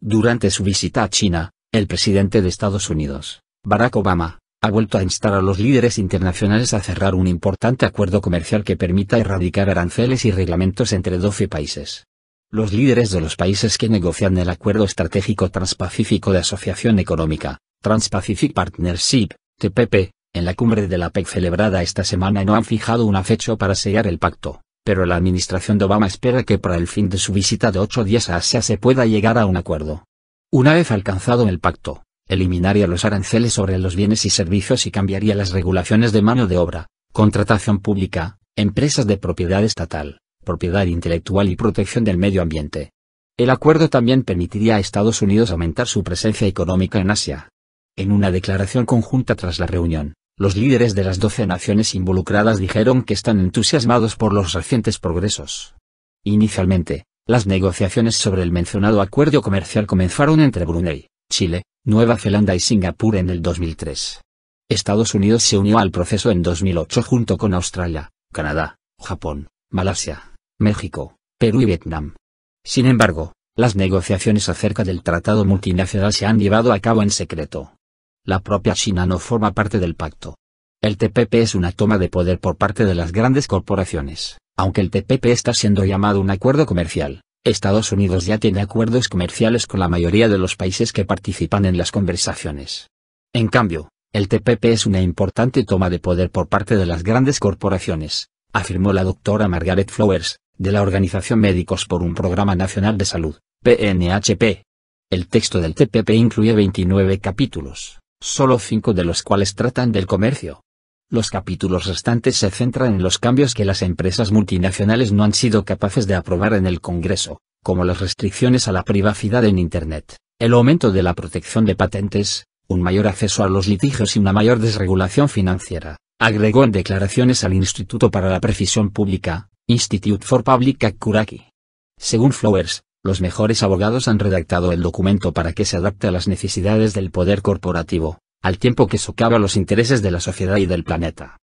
Durante su visita a China, el presidente de Estados Unidos, Barack Obama, ha vuelto a instar a los líderes internacionales a cerrar un importante acuerdo comercial que permita erradicar aranceles y reglamentos entre 12 países. Los líderes de los países que negocian el Acuerdo Estratégico Transpacífico de Asociación Económica, Transpacific Partnership, TPP, en la cumbre de la PEC celebrada esta semana no han fijado una fecha para sellar el pacto pero la administración de Obama espera que para el fin de su visita de ocho días a Asia se pueda llegar a un acuerdo. Una vez alcanzado el pacto, eliminaría los aranceles sobre los bienes y servicios y cambiaría las regulaciones de mano de obra, contratación pública, empresas de propiedad estatal, propiedad intelectual y protección del medio ambiente. El acuerdo también permitiría a Estados Unidos aumentar su presencia económica en Asia. En una declaración conjunta tras la reunión, los líderes de las doce naciones involucradas dijeron que están entusiasmados por los recientes progresos. Inicialmente, las negociaciones sobre el mencionado acuerdo comercial comenzaron entre Brunei, Chile, Nueva Zelanda y Singapur en el 2003. Estados Unidos se unió al proceso en 2008 junto con Australia, Canadá, Japón, Malasia, México, Perú y Vietnam. Sin embargo, las negociaciones acerca del tratado multinacional se han llevado a cabo en secreto la propia China no forma parte del pacto. El TPP es una toma de poder por parte de las grandes corporaciones. Aunque el TPP está siendo llamado un acuerdo comercial, Estados Unidos ya tiene acuerdos comerciales con la mayoría de los países que participan en las conversaciones. En cambio, el TPP es una importante toma de poder por parte de las grandes corporaciones, afirmó la doctora Margaret Flowers, de la Organización Médicos por un Programa Nacional de Salud, PNHP. El texto del TPP incluye 29 capítulos solo cinco de los cuales tratan del comercio. Los capítulos restantes se centran en los cambios que las empresas multinacionales no han sido capaces de aprobar en el Congreso, como las restricciones a la privacidad en Internet, el aumento de la protección de patentes, un mayor acceso a los litigios y una mayor desregulación financiera, agregó en declaraciones al Instituto para la Precisión Pública, Institute for Public Accuracy. Según Flowers, los mejores abogados han redactado el documento para que se adapte a las necesidades del poder corporativo, al tiempo que socava los intereses de la sociedad y del planeta.